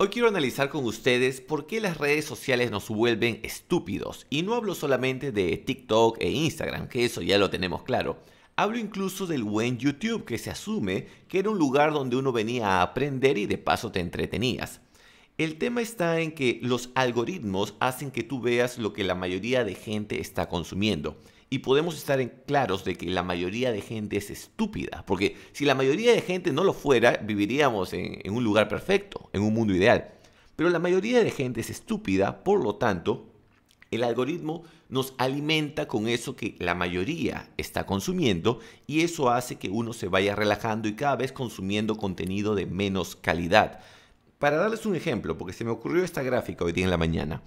Hoy quiero analizar con ustedes por qué las redes sociales nos vuelven estúpidos. Y no hablo solamente de TikTok e Instagram, que eso ya lo tenemos claro. Hablo incluso del buen YouTube, que se asume que era un lugar donde uno venía a aprender y de paso te entretenías. El tema está en que los algoritmos hacen que tú veas lo que la mayoría de gente está consumiendo. Y podemos estar en claros de que la mayoría de gente es estúpida. Porque si la mayoría de gente no lo fuera, viviríamos en, un lugar perfecto, en un mundo ideal. Pero la mayoría de gente es estúpida, por lo tanto, el algoritmo nos alimenta con eso que la mayoría está consumiendo y eso hace que uno se vaya relajando y cada vez consumiendo contenido de menos calidad. Para darles un ejemplo, porque se me ocurrió esta gráfica hoy día en la mañana.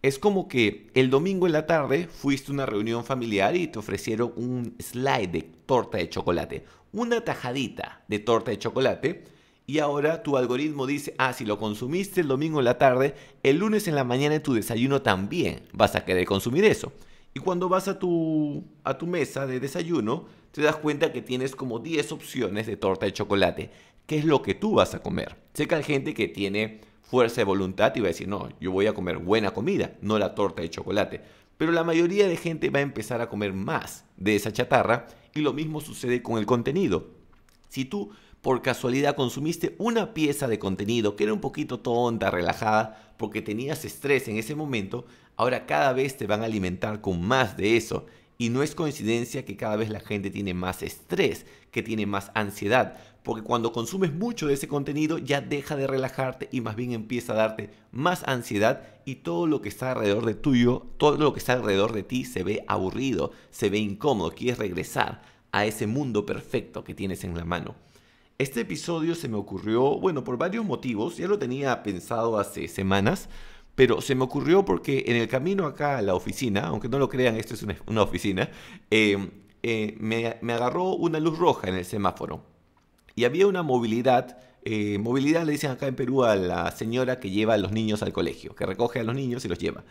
Es como que el domingo en la tarde fuiste a una reunión familiar y te ofrecieron un slide de torta de chocolate, una tajadita de torta de chocolate, y ahora tu algoritmo dice, ah, si lo consumiste el domingo en la tarde, el lunes en la mañana en tu desayuno también vas a querer consumir eso. Y cuando vas a tu, a tu mesa de desayuno, te das cuenta que tienes como 10 opciones de torta de chocolate qué es lo que tú vas a comer. Sé que hay gente que tiene fuerza de voluntad y va a decir, no, yo voy a comer buena comida, no la torta de chocolate. Pero la mayoría de gente va a empezar a comer más de esa chatarra y lo mismo sucede con el contenido. Si tú por casualidad consumiste una pieza de contenido que era un poquito tonta, relajada, porque tenías estrés en ese momento, ahora cada vez te van a alimentar con más de eso y no es coincidencia que cada vez la gente tiene más estrés, que tiene más ansiedad, porque cuando consumes mucho de ese contenido ya deja de relajarte y más bien empieza a darte más ansiedad y todo lo que está alrededor de tuyo, todo lo que está alrededor de ti se ve aburrido, se ve incómodo, quieres regresar a ese mundo perfecto que tienes en la mano. Este episodio se me ocurrió, bueno, por varios motivos, ya lo tenía pensado hace semanas, pero se me ocurrió porque en el camino acá a la oficina, aunque no lo crean, esto es una, oficina, em, eh, me, agarró una luz roja en el semáforo. Y había una movilidad eh, movilidad le dicen acá en Perú a la señora que lleva a los niños al colegio, que recoge a los niños y los lleva.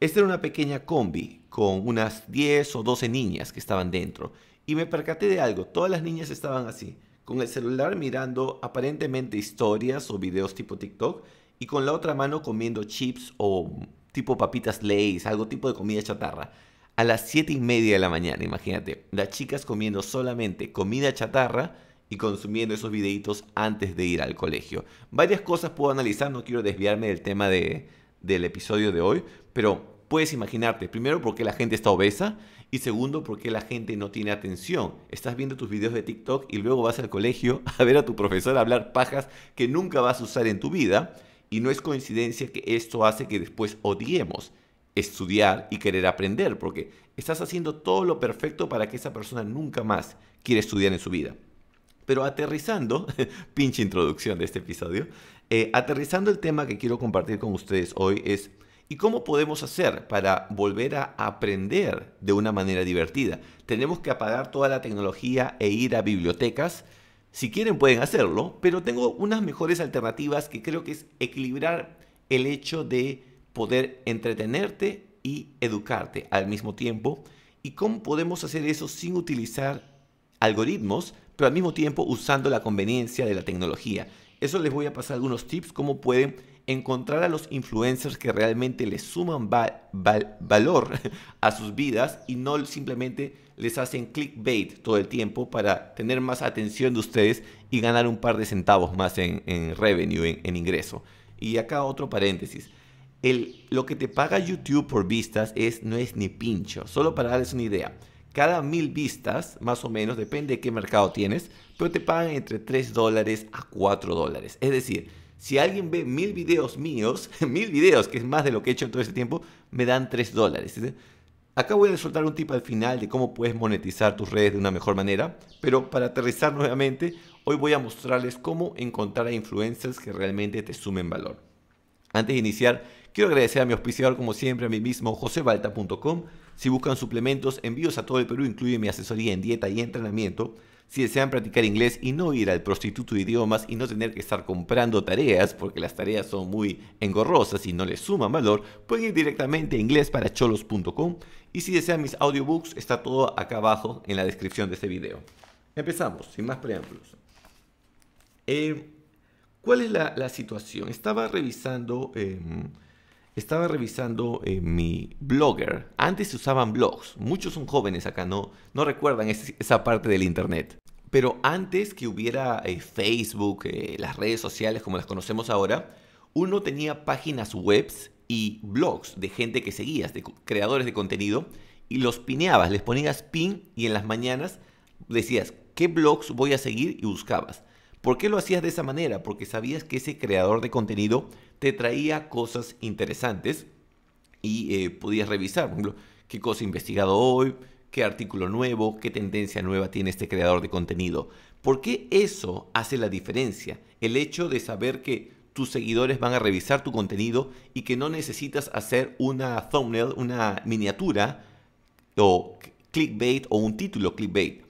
Esta era una pequeña combi con unas 10 o 12 niñas que estaban dentro. Y me percaté de algo, todas las niñas estaban así, con el celular mirando aparentemente historias o videos tipo TikTok y con la otra mano comiendo chips o tipo papitas Lay's, algo tipo de comida chatarra. A las 7 y media de la mañana, imagínate, las chicas comiendo solamente comida chatarra y consumiendo esos videitos antes de ir al colegio. Varias cosas puedo analizar, no quiero desviarme del tema del episodio de hoy, pero puedes imaginarte, primero, por qué la gente está obesa y segundo, por qué la gente no tiene atención. Estás viendo tus videos de TikTok y luego vas al colegio a ver a tu profesor hablar pajas que nunca vas a usar en tu vida y no es coincidencia que esto hace que después odiemos estudiar y querer aprender, porque estás haciendo todo lo perfecto para que esa persona nunca más quiera estudiar en su vida. Pero aterrizando, pinche introducción de este episodio, eh, aterrizando el tema que quiero compartir con ustedes hoy es, ¿y cómo podemos hacer para volver a aprender de una manera divertida? Tenemos que apagar toda la tecnología e ir a bibliotecas si quieren pueden hacerlo, pero tengo unas mejores alternativas que creo que es equilibrar el hecho de poder entretenerte y educarte al mismo tiempo. ¿Y cómo podemos hacer eso sin utilizar algoritmos, pero al mismo tiempo usando la conveniencia de la tecnología? Eso les voy a pasar algunos tips, cómo pueden encontrar a los influencers que realmente les suman valor a sus vidas y no simplemente les hacen clickbait todo el tiempo para tener más atención de ustedes y ganar un par de centavos más en, revenue, en, ingreso. Y acá otro paréntesis. El, lo que te paga YouTube por vistas es, no es ni pincho, solo para darles una idea cada mil vistas, más o menos, depende de qué mercado tienes, pero te pagan entre 3 dólares a 4 dólares. Es decir, si alguien ve mil videos míos, mil videos, que es más de lo que he hecho en todo este tiempo, me dan tres dólares. Acá voy a soltar un tip al final de cómo puedes monetizar tus redes de una mejor manera, pero para aterrizar nuevamente, hoy voy a mostrarles cómo encontrar a influencers que realmente te sumen valor. Antes de iniciar, quiero agradecer a mi auspiciador como siempre, a mí mismo, josebalta.com. Si buscan suplementos, envíos a todo el Perú, incluye mi asesoría en dieta y entrenamiento si desean practicar inglés y no ir al prostituto de idiomas y no tener que estar comprando tareas porque las tareas son muy engorrosas y no les suman valor, pueden ir directamente a inglesparacholos.com y si desean mis audiobooks está todo acá abajo en la descripción de este video. Empezamos, sin más preámbulos. Eh, ¿Cuál es la, situación? Estaba revisando... Em, estaba revisando eh, mi blogger. Antes se usaban blogs. Muchos son jóvenes acá, no, no recuerdan esa parte del Internet. Pero antes que hubiera eh, Facebook, eh, las redes sociales como las conocemos ahora, uno tenía páginas webs y blogs de gente que seguías, de creadores de contenido, y los pineabas, les ponías pin y en las mañanas decías qué blogs voy a seguir y buscabas. ¿Por qué lo hacías de esa manera? Porque sabías que ese creador de contenido te traía cosas interesantes y eh, podías revisar, por ejemplo, qué cosa he investigado hoy, qué artículo nuevo, qué tendencia nueva tiene este creador de contenido. ¿Por qué eso hace la diferencia? El hecho de saber que tus seguidores van a revisar tu contenido y que no necesitas hacer una thumbnail, una miniatura o clickbait o un título clickbait.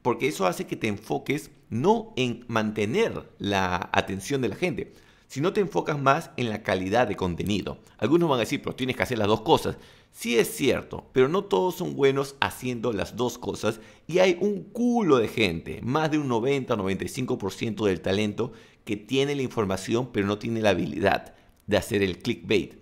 Porque eso hace que te enfoques no en mantener la atención de la gente, si no te enfocas más en la calidad de contenido. Algunos van a decir, pero tienes que hacer las dos cosas. Sí es cierto, pero no todos son buenos haciendo las dos cosas y hay un culo de gente, más de un 90-95% del talento que tiene la información pero no tiene la habilidad de hacer el clickbait.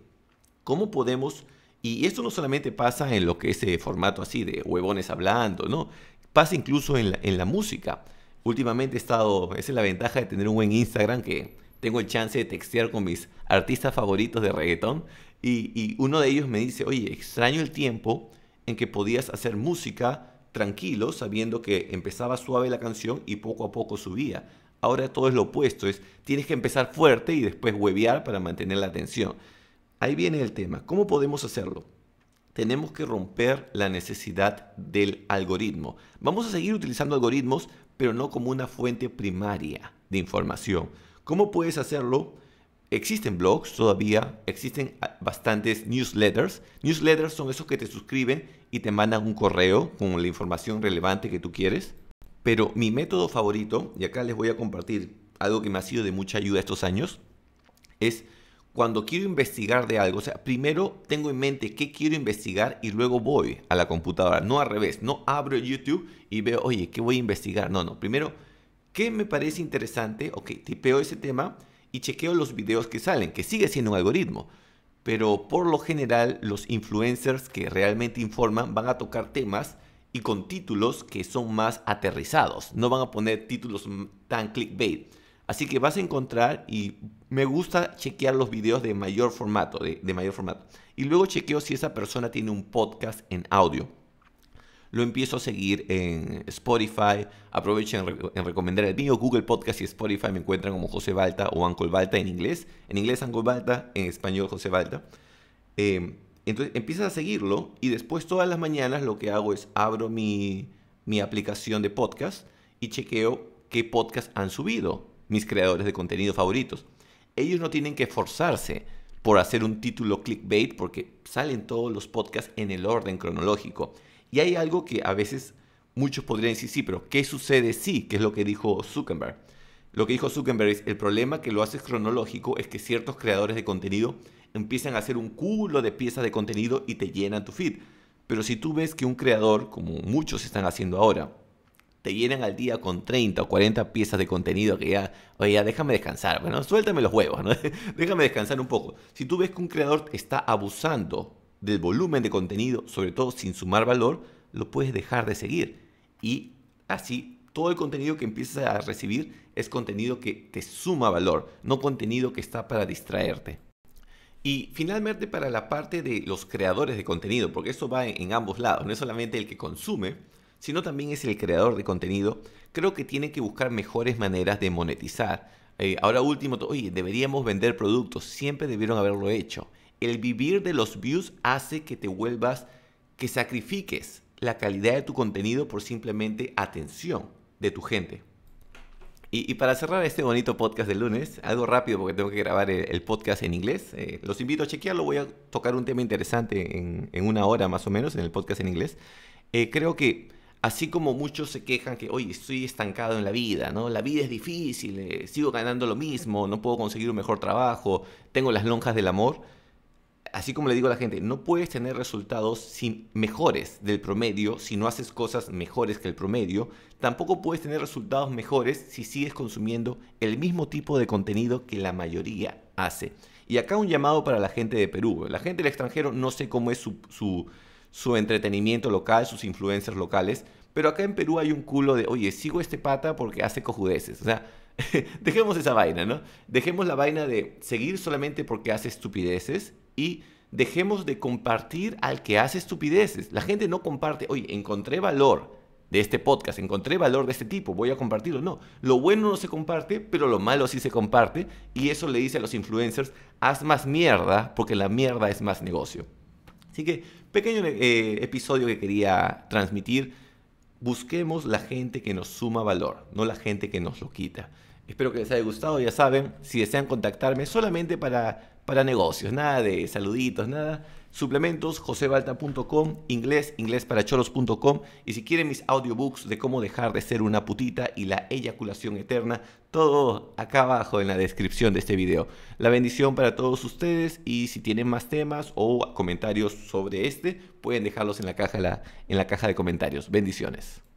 ¿Cómo podemos... Y esto no solamente pasa en lo que es ese eh, formato así de huevones hablando, ¿no? Pasa incluso en la, en la música. Últimamente he estado, esa es la ventaja de tener un buen Instagram que tengo el chance de textear con mis artistas favoritos de reggaetón y, uno de ellos me dice, oye, extraño el tiempo en que podías hacer música tranquilo sabiendo que empezaba suave la canción y poco a poco subía. Ahora todo es lo opuesto, es tienes que empezar fuerte y después huevear para mantener la atención. Ahí viene el tema, ¿cómo podemos hacerlo? Tenemos que romper la necesidad del algoritmo. Vamos a seguir utilizando algoritmos, pero no como una fuente primaria de información, ¿Cómo puedes hacerlo? Existen blogs todavía, existen ah, bastantes newsletters. Newsletters son esos que te suscriben y te mandan un correo con la información relevante que tú quieres. Pero mi método favorito, y acá les voy a compartir algo que me ha sido de mucha ayuda estos años, es cuando quiero investigar de algo, o sea, primero tengo en mente qué quiero investigar y luego voy a la computadora, no al revés, no abro YouTube y veo, oye, ¿qué voy a investigar? No, no, primero ¿Qué me parece interesante? Ok, tipeo ese tema y chequeo los videos que salen, que sigue siendo un algoritmo. Pero por lo general los influencers que realmente informan van a tocar temas y con títulos que son más aterrizados. No van a poner títulos tan clickbait. Así que vas a encontrar y me gusta chequear los videos de mayor formato, de mayor formato. Y luego chequeo si esa persona tiene un podcast en audio lo empiezo a seguir en Spotify. Aprovechen en recomendar el mío, Google Podcast y Spotify me encuentran como José Balta o Uncle Balta en inglés. En inglés Uncle Balta, en español José Balta. Em, entonces empiezas a seguirlo y después todas las mañanas lo que hago es abro mi, mi aplicación de podcast y chequeo qué podcast han subido mis creadores de contenido favoritos. Ellos no tienen que forzarse por hacer un título clickbait porque salen todos los podcasts en el orden cronológico. Y hay algo que a veces muchos podrían decir, sí, pero ¿qué sucede si? Sí, que es lo que dijo Zuckerberg. Lo que dijo Zuckerberg es, el problema que lo hace cronológico es que ciertos creadores de contenido empiezan a hacer un culo de piezas de contenido y te llenan tu feed. Pero si tú ves que un creador, como muchos están haciendo ahora, te llenan al día con 30 o 40 piezas de contenido que ya, oye, déjame descansar, bueno, suéltame los huevos, ¿no? déjame descansar un poco. Si tú ves que un creador está abusando del volumen de contenido, sobre todo sin sumar valor, lo puedes dejar de seguir. Y así todo el contenido que empiezas a recibir es contenido que te suma valor, no contenido que está para distraerte. Y finalmente para la parte de los creadores de contenido, porque eso va en ambos lados, no es solamente el que consume, sino también es el creador de contenido, creo que tiene que buscar mejores maneras de monetizar. Eh, ahora último, oye, deberíamos vender productos, siempre debieron haberlo hecho. El vivir de los views hace que te vuelvas, que sacrifiques la calidad de tu contenido por simplemente atención de tu gente. Y, para cerrar este bonito podcast del lunes, algo rápido porque tengo que grabar el, podcast en inglés, eh, los invito a chequearlo, voy a tocar un tema interesante en, una hora más o menos en el podcast en inglés. Eh, creo que así como muchos se quejan que, oye, estoy estancado en la vida, ¿no? La vida es difícil, eh, sigo ganando lo mismo, no puedo conseguir un mejor trabajo, tengo las lonjas del amor Así como le digo a la gente, no puedes tener resultados sin mejores del promedio si no haces cosas mejores que el promedio. Tampoco puedes tener resultados mejores si sigues consumiendo el mismo tipo de contenido que la mayoría hace. Y acá un llamado para la gente de Perú. La gente del extranjero no sé cómo es su, su, su entretenimiento local, sus influencers locales, pero acá en Perú hay un culo de, oye, sigo este pata porque hace cojudeces. O sea, dejemos esa vaina, ¿no? Dejemos la vaina de seguir solamente porque hace estupideces y dejemos de compartir al que hace estupideces. La gente no comparte, oye, encontré valor de este podcast, encontré valor de este tipo, voy a compartirlo. No, lo bueno no se comparte, pero lo malo sí se comparte y eso le dice a los influencers, haz más mierda porque la mierda es más negocio. Así que pequeño eh, episodio que quería transmitir, busquemos la gente que nos suma valor, no la gente que nos lo quita. Espero que les haya gustado, ya saben, si desean contactarme solamente para para negocios, nada de saluditos, nada. Suplementos, josebalta.com, inglés, inglesparachoros.com y si quieren mis audiobooks de cómo dejar de ser una putita y la eyaculación eterna, todo acá abajo en la descripción de este video. La bendición para todos ustedes y si tienen más temas o comentarios sobre este, pueden dejarlos en la caja, en la caja de comentarios. Bendiciones.